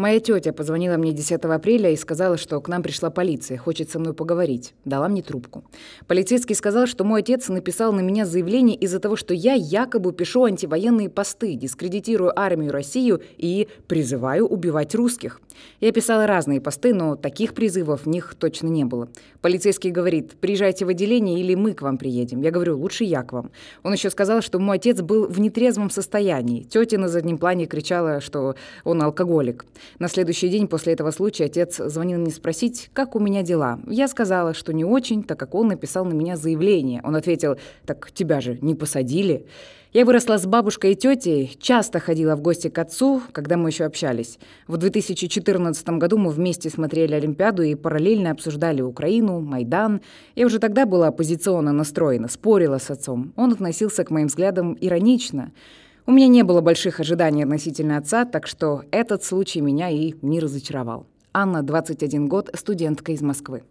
Моя тетя позвонила мне 10 апреля и сказала, что к нам пришла полиция, хочет со мной поговорить. Дала мне трубку. Полицейский сказал, что мой отец написал на меня заявление из-за того, что я якобы пишу антивоенные посты, дискредитирую армию Россию и призываю убивать русских. Я писала разные посты, но таких призывов в них точно не было. Полицейский говорит, приезжайте в отделение или мы к вам приедем. Я говорю, лучше я к вам. Он еще сказал, что мой отец был в нетрезвом состоянии. Тетя на заднем плане кричала, что он алкоголик. На следующий день после этого случая отец звонил мне спросить, как у меня дела. Я сказала, что не очень, так как он написал на меня заявление. Он ответил, так тебя же не посадили. Я выросла с бабушкой и тетей, часто ходила в гости к отцу, когда мы еще общались. В 2014 году мы вместе смотрели Олимпиаду и параллельно обсуждали Украину, Майдан. Я уже тогда была оппозиционно настроена, спорила с отцом. Он относился к моим взглядам иронично. У меня не было больших ожиданий относительно отца, так что этот случай меня и не разочаровал. Анна, 21 год, студентка из Москвы.